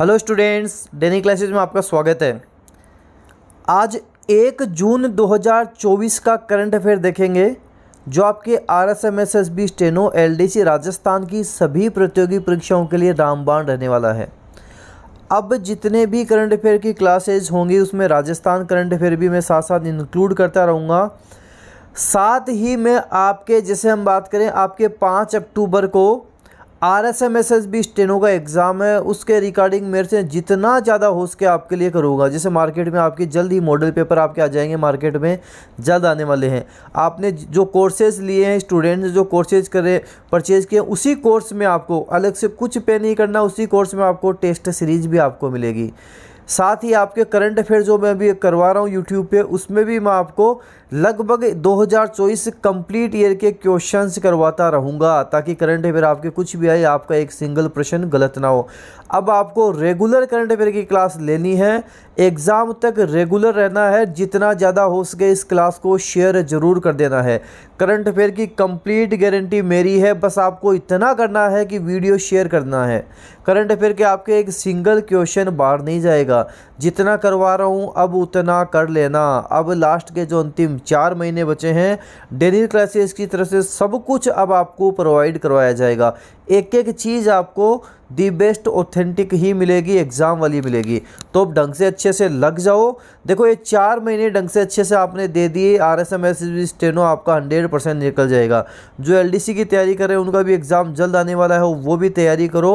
hello students डेनी classes में आपका स्वागत है आज एक जून 2024 का करंट अफेयर देखेंगे जो आपके R S M S S B steno L D C Rajasthan की सभी प्रतियोगी परीक्षाओं के लिए रामबाण रहने वाला है अब जितने भी करंट अफेयर की क्लासेज होंगी उसमें राजस्थान करंट अफेयर भी मैं साथ साथ इंक्लूड करता रहूँगा साथ ही में आपके जैसे हम बात करें आपके पाँच अक्टूबर को R S M S S B steno का एग्ज़ाम है उसके रिकॉर्डिंग मेरे से जितना ज़्यादा हो सके आपके लिए करूँगा जैसे मार्केट में आपके जल्द ही मॉडल पेपर आपके आ जाएंगे मार्केट में जल्द आने वाले हैं आपने जो कोर्सेज लिए हैं स्टूडेंट्स जो कोर्सेज करे परचेज़ किए उसी कोर्स में आपको अलग से कुछ पे नहीं करना उसी कोर्स में आपको टेस्ट सीरीज भी आपको मिलेगी साथ ही आपके करंट अफेयर जो मैं अभी करवा रहा हूँ यूट्यूब पे उसमें भी मैं आपको लगभग 2024 कंप्लीट ईयर के क्वेश्चंस करवाता रहूँगा ताकि करंट अफेयर आपके कुछ भी आए आपका एक सिंगल प्रश्न गलत ना हो अब आपको रेगुलर करंट अफेयर की क्लास लेनी है एग्ज़ाम तक रेगुलर रहना है जितना ज़्यादा हो सके इस क्लास को शेयर ज़रूर कर देना है करंट अफेयर की कंप्लीट गारंटी मेरी है बस आपको इतना करना है कि वीडियो शेयर करना है करंट अफेयर के आपके एक सिंगल क्वेश्चन बाहर नहीं जाएगा जितना करवा रहा हूँ अब उतना कर लेना अब लास्ट के जो अंतिम चार महीने बचे हैं डेली क्लासेस की तरफ से सब कुछ अब आपको प्रोवाइड करवाया जाएगा एक एक चीज़ आपको दी बेस्ट ऑथेंटिक ही मिलेगी एग्ज़ाम वाली मिलेगी तो अब ढंग से अच्छे से लग जाओ देखो ये चार महीने ढंग से अच्छे से आपने दे दिए R S M S steno आपका हंड्रेड परसेंट निकल जाएगा जो एल डी सी की तैयारी कर रहे हैं उनका भी एग्ज़ाम जल्द आने वाला है वो भी तैयारी करो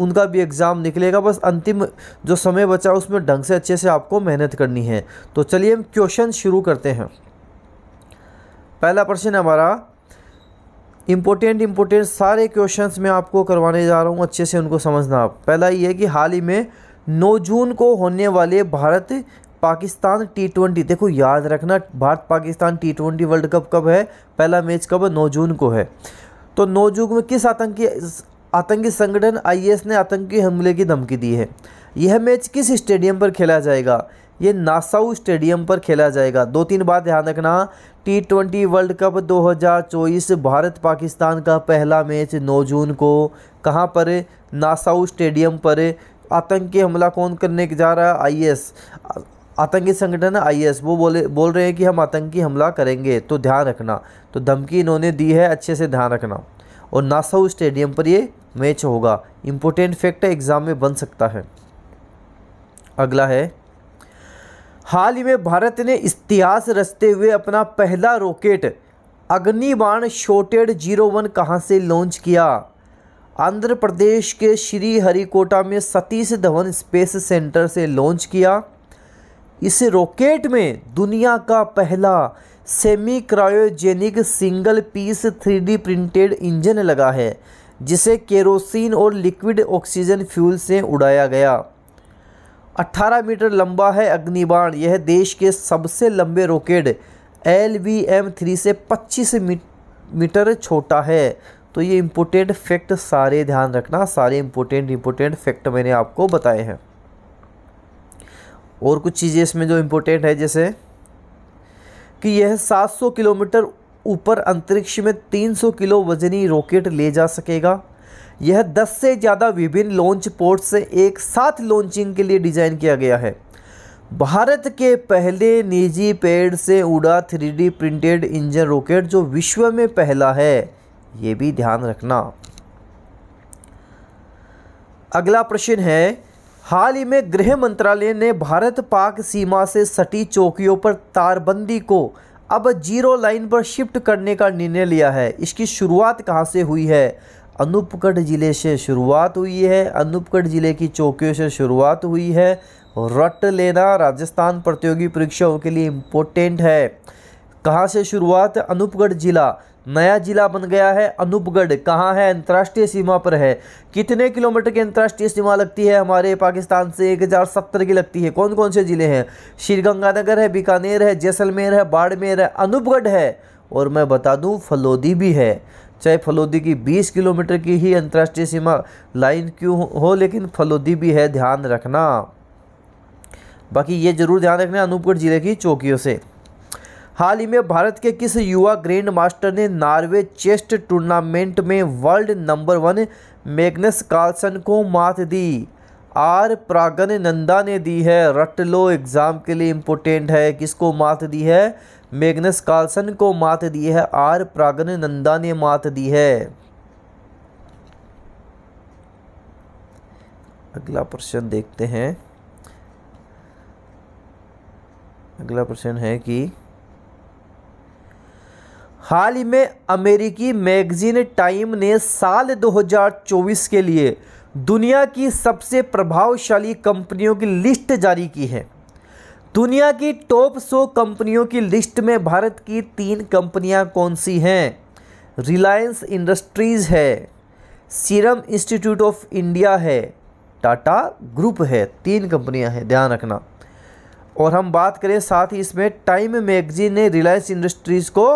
उनका भी एग्ज़ाम निकलेगा बस अंतिम जो समय बचा उसमें ढंग से अच्छे से आपको मेहनत करनी है तो चलिए हम क्वेश्चन शुरू करते हैं पहला प्रश्न हमारा इम्पोर्टेंट इम्पोर्टेंट सारे क्वेश्चंस मैं आपको करवाने जा रहा हूँ अच्छे से उनको समझना आप पहला ये है कि हाल ही में नौ जून को होने वाले भारत पाकिस्तान टी ट्वेंटी देखो याद रखना Bharat Pakistan T twenty World Cup कब है पहला मैच कब है नौ जून को है तो नौ जून में किस आतंकी आतंकी संगठन आईएस ने आतंकी हमले की धमकी दी है यह मैच किस स्टेडियम पर खेला जाएगा ये नासाऊ स्टेडियम पर खेला जाएगा दो तीन बात ध्यान रखना T twenty World Cup 2024 Bharat Pakistan का पहला मैच 9 जून को कहाँ पर नासाऊ स्टेडियम पर आतंकी हमला कौन करने जा रहा है आईएस आतंकी संगठन आईएस वो बोले बोल रहे हैं कि हम आतंकी हमला करेंगे तो ध्यान रखना तो धमकी इन्होंने दी है अच्छे से ध्यान रखना और नासाऊ स्टेडियम पर ये मैच होगा इम्पोर्टेंट फैक्ट एग्ज़ाम में बन सकता है अगला है हाल ही में भारत ने इतिहास रचते हुए अपना पहला रॉकेट अग्निबाण शोटेड जीरो वन कहाँ से लॉन्च किया आंध्र प्रदेश के श्री हरिकोटा में सतीश धवन स्पेस सेंटर से लॉन्च किया इस रॉकेट में दुनिया का पहला semi cryogenic single piece three printed engine लगा है जिसे केरोसिन और लिक्विड ऑक्सीजन फ्यूल से उड़ाया गया 18 मीटर लंबा है अग्निबाण यह देश के सबसे लंबे rocket L V M three से 25 मीटर छोटा है तो ये इम्पोर्टेंट फैक्ट सारे ध्यान रखना सारे इम्पोर्टेंट इम्पोर्टेंट फैक्ट मैंने आपको बताए हैं और कुछ चीज़ें इसमें जो इम्पोर्टेंट है जैसे कि यह 700 किलोमीटर ऊपर अंतरिक्ष में 300 किलो वजनी रॉकेट ले जा सकेगा यह 10 से ज़्यादा विभिन्न लॉन्च पोर्ट से एक साथ लॉन्चिंग के लिए डिज़ाइन किया गया है भारत के पहले निजी पेड़ से उड़ा थ्री प्रिंटेड इंजन रॉकेट जो विश्व में पहला है ये भी ध्यान रखना अगला प्रश्न है हाल ही में गृह मंत्रालय ने भारत पाक सीमा से सटी चौकियों पर तारबंदी को अब जीरो लाइन पर शिफ्ट करने का निर्णय लिया है इसकी शुरुआत कहाँ से हुई है अनूपगढ़ ज़िले से शुरुआत हुई है अनूपगढ़ ज़िले की चौकियों से शुरुआत हुई है रट लेना राजस्थान प्रतियोगी परीक्षाओं के लिए इम्पोर्टेंट है कहाँ से शुरुआत अनूपगढ़ ज़िला नया जिला बन गया है अनूपगढ़ कहाँ है अंतर्राष्ट्रीय सीमा पर है कितने किलोमीटर की अंतर्राष्ट्रीय सीमा लगती है हमारे पाकिस्तान से एक हज़ार सत्तर की लगती है कौन कौन से ज़िले हैं श्रीगंगानगर है बीकानेर है जैसलमेर है बाड़मेर है अनूपगढ़ है और मैं बता दूँ फलोदी भी है चाहे फलोदी की 20 किलोमीटर की ही अंतर्राष्ट्रीय सीमा लाइन क्यों हो लेकिन फलोदी भी है ध्यान रखना बाकी ये ज़रूर ध्यान रखना अनूपगढ़ ज़िले की चौकियों से हाल ही में भारत के किस युवा ग्रैंड मास्टर ने नॉर्वे चेस्ट टूर्नामेंट में world number one Magnus Carlsen को मात दी आर प्रागन नंदा ने दी है रट लो एग्ज़ाम के लिए इम्पोर्टेंट है किसको मात दी है मैग्नस कार्लसन को मात दी है आर प्रागन नंदा ने मात दी है अगला प्रश्न देखते हैं अगला प्रश्न है कि हाल ही में अमेरिकी मैगजीन टाइम ने साल 2024 के लिए दुनिया की सबसे प्रभावशाली कंपनियों की लिस्ट जारी की है दुनिया की टॉप 100 कंपनियों की लिस्ट में भारत की तीन कंपनियां कौन सी हैं रिलायंस इंडस्ट्रीज़ है सीरम इंस्टीट्यूट ऑफ इंडिया है टाटा ग्रुप है तीन कंपनियां हैं ध्यान रखना और हम बात करें साथ ही इसमें टाइम मैगजीन ने रिलायंस इंडस्ट्रीज़ को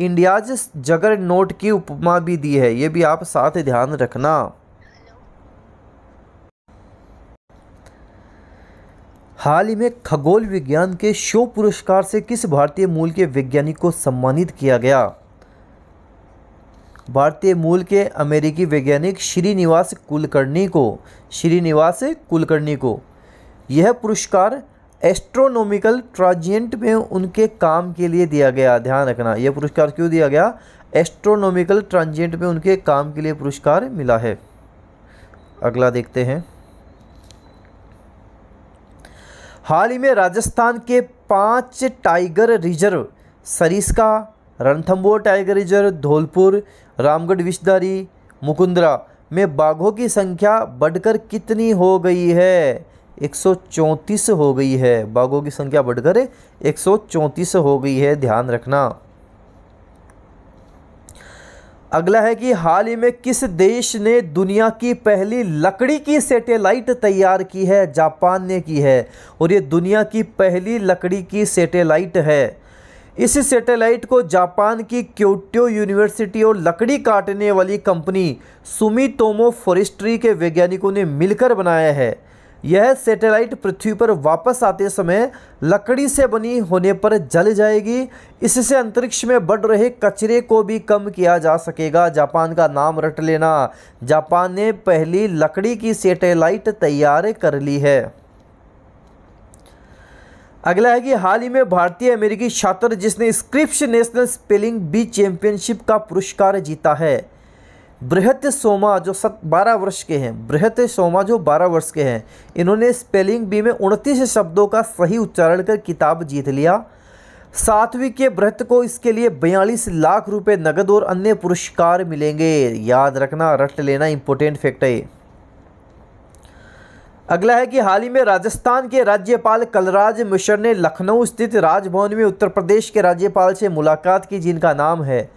इंडियाज जगर नोट की उपमा भी दी है ये भी आप साथ ध्यान रखना हाल ही में खगोल विज्ञान के शो पुरस्कार से किस भारतीय मूल के वैज्ञानिक को सम्मानित किया गया भारतीय मूल के अमेरिकी वैज्ञानिक श्रीनिवास कुलकर्णी को श्रीनिवास कुलकर्णी को यह पुरस्कार एस्ट्रोनॉमिकल ट्राजिएंट में उनके काम के लिए दिया गया ध्यान रखना यह पुरस्कार क्यों दिया गया एस्ट्रोनॉमिकल ट्रांजिएंट में उनके काम के लिए पुरस्कार मिला है अगला देखते हैं हाल ही में राजस्थान के पांच tiger reserve Sariska Ranthambore tiger reserve Dholpur Ramgarh Vishdhari Mukundra में बाघों की संख्या बढ़कर कितनी हो गई है 134 हो गई है बाघों की संख्या बढ़कर 134 हो गई है ध्यान रखना अगला है कि हाल ही में किस देश ने दुनिया की पहली लकड़ी की सैटेलाइट तैयार की है जापान ने की है और ये दुनिया की पहली लकड़ी की सैटेलाइट है इस सैटेलाइट को जापान की क्योटो यूनिवर्सिटी और लकड़ी काटने वाली कंपनी सुमितोमो फॉरेस्ट्री के वैज्ञानिकों ने मिलकर बनाया है यह सैटेलाइट पृथ्वी पर वापस आते समय लकड़ी से बनी होने पर जल जाएगी इससे अंतरिक्ष में बढ़ रहे कचरे को भी कम किया जा सकेगा जापान का नाम रट लेना जापान ने पहली लकड़ी की सैटेलाइट तैयार कर ली है अगला है कि हाल ही में भारतीय अमेरिकी छात्र जिसने Scripps National Spelling Bee championship का पुरस्कार जीता है बृहत सोमा जो सत बारह वर्ष के हैं बृहत सोमा जो बारह वर्ष के हैं इन्होंने स्पेलिंग बी में उनतीस शब्दों का सही उच्चारण कर किताब जीत लिया सातवीं के बृहत को इसके लिए बयालीस लाख रुपए नगद और अन्य पुरस्कार मिलेंगे याद रखना रट लेना इंपॉर्टेंट फैक्ट है अगला है कि हाल ही में राजस्थान के राज्यपाल कलराज मिश्र ने लखनऊ स्थित राजभवन में उत्तर प्रदेश के राज्यपाल से मुलाकात की जिनका नाम है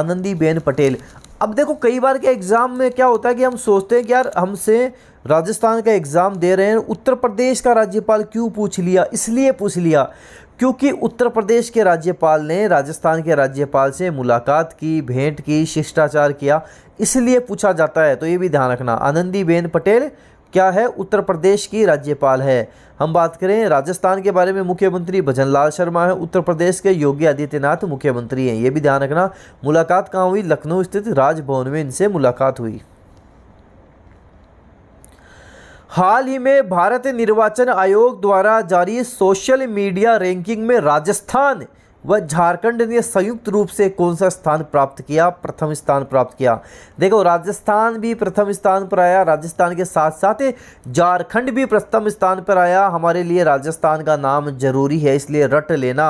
आनंदीबेन पटेल अब देखो कई बार के एग्ज़ाम में क्या होता है कि हम सोचते हैं कि यार हमसे राजस्थान का एग्ज़ाम दे रहे हैं उत्तर प्रदेश का राज्यपाल क्यों पूछ लिया इसलिए पूछ लिया क्योंकि उत्तर प्रदेश के राज्यपाल ने राजस्थान के राज्यपाल से मुलाकात की भेंट की शिष्टाचार किया इसलिए पूछा जाता है तो ये भी ध्यान रखना आनंदीबेन पटेल क्या है उत्तर प्रदेश की राज्यपाल है हम बात करें राजस्थान के बारे में मुख्यमंत्री भजन लाल शर्मा है उत्तर प्रदेश के योगी आदित्यनाथ मुख्यमंत्री हैं ये भी ध्यान रखना मुलाकात कहाँ हुई लखनऊ स्थित राजभवन में इनसे मुलाकात हुई हाल ही में भारत निर्वाचन आयोग द्वारा जारी सोशल मीडिया रैंकिंग में राजस्थान वह झारखंड ने संयुक्त रूप से कौन सा स्थान प्राप्त किया प्रथम स्थान प्राप्त किया देखो राजस्थान भी प्रथम स्थान पर आया राजस्थान के साथ साथ झारखंड भी प्रथम स्थान पर आया हमारे लिए राजस्थान का नाम जरूरी है इसलिए रट लेना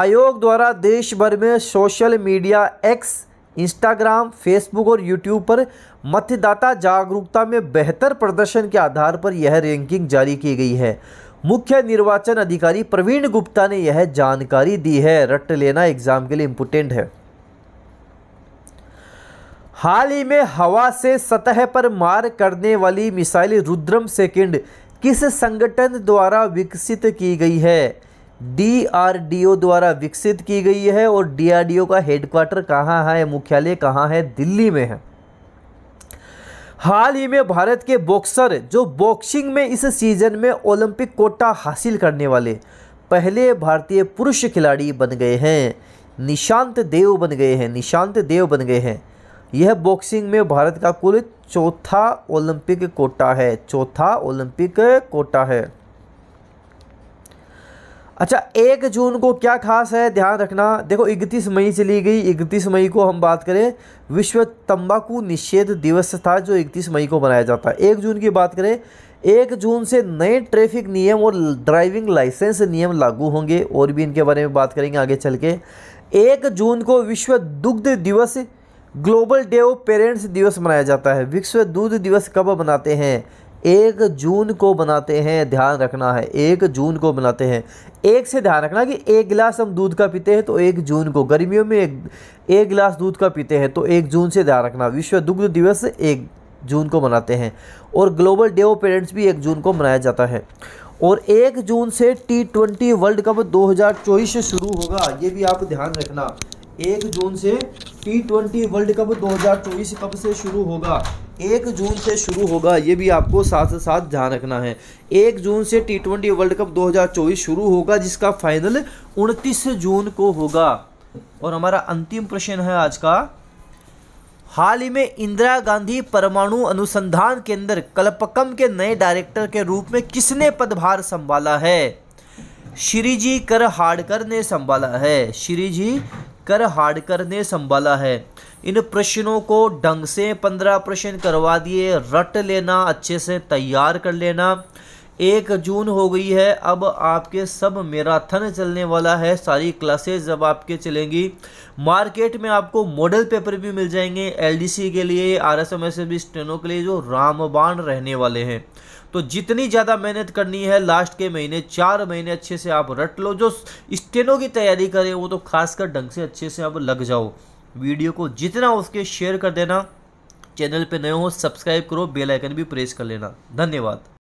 आयोग द्वारा देश भर में social media X Instagram Facebook और यूट्यूब पर मतदाता जागरूकता में बेहतर प्रदर्शन के आधार पर यह रैंकिंग जारी की गई है मुख्य निर्वाचन अधिकारी प्रवीण गुप्ता ने यह जानकारी दी है रट लेना एग्जाम के लिए इम्पोर्टेंट है हाल ही में हवा से सतह पर मार करने वाली मिसाइल रुद्रम सेकंड किस संगठन द्वारा विकसित की गई है डीआरडीओ द्वारा विकसित की गई है और डीआरडीओ का हेडक्वार्टर कहाँ है मुख्यालय कहाँ है दिल्ली में है हाल ही में भारत के बॉक्सर जो बॉक्सिंग में इस सीजन में ओलंपिक कोटा हासिल करने वाले पहले भारतीय पुरुष खिलाड़ी बन गए हैं निशांत देव बन गए हैं निशांत देव बन गए हैं यह बॉक्सिंग में भारत का कुल चौथा ओलंपिक कोटा है चौथा ओलंपिक कोटा है अच्छा एक जून को क्या खास है ध्यान रखना देखो इकतीस मई से ली गई इकतीस मई को हम बात करें विश्व तंबाकू निषेध दिवस था जो इकतीस मई को मनाया जाता है एक जून की बात करें एक जून से नए ट्रैफिक नियम और ड्राइविंग लाइसेंस नियम लागू होंगे और भी इनके बारे में बात करेंगे आगे चल के एक जून को विश्व दुग्ध दिवस ग्लोबल डे ऑफ पेरेंट्स दिवस मनाया जाता है विश्व दूध दिवस कब मनाते हैं एक जून को बनाते हैं ध्यान रखना है एक जून को बनाते हैं एक से ध्यान रखना कि एक गिलास हम दूध का पीते हैं तो एक जून को गर्मियों में एक एक गिलास दूध का पीते हैं तो एक जून से ध्यान रखना विश्व दुग्ध दिवस एक जून को मनाते हैं और ग्लोबल डे ऑफ पेरेंट्स भी एक जून को मनाया जाता है और एक जून से टी ट्वेंटी वर्ल्ड कप दो से शुरू होगा ये भी आप ध्यान रखना एक जून से टी ट्वेंटी वर्ल्ड कप चौबीस कब से शुरू होगा एक जून से शुरू होगा ये भी आपको साथ साथ ध्यान रखना है एक जून से टी ट्वेंटी वर्ल्ड कप 2024 शुरू होगा जिसका फाइनल 29 जून को होगा और हमारा अंतिम प्रश्न है आज का हाल ही में इंदिरा गांधी परमाणु अनुसंधान केंद्र कल्पकम के नए डायरेक्टर के रूप में किसने पदभार संभाला है श्रीजी कर हाडकर ने संभाला है श्रीजी कर हाडकर ने संभाला है इन प्रश्नों को ढंग से पंद्रह प्रश्न करवा दिए रट लेना अच्छे से तैयार कर लेना एक जून हो गई है अब आपके सब मैराथन चलने वाला है सारी क्लासेज अब आपके चलेंगी मार्केट में आपको मॉडल पेपर भी मिल जाएंगे एलडीसी के लिए R S M S S के लिए जो रामबाण रहने वाले हैं तो जितनी ज़्यादा मेहनत करनी है लास्ट के महीने चार महीने अच्छे से आप रट लो जो स्टेनों की तैयारी करें वो तो खासकर ढंग से अच्छे से आप लग जाओ वीडियो को जितना उसके शेयर कर देना चैनल पे नए हो सब्सक्राइब करो बेल आइकन भी प्रेस कर लेना धन्यवाद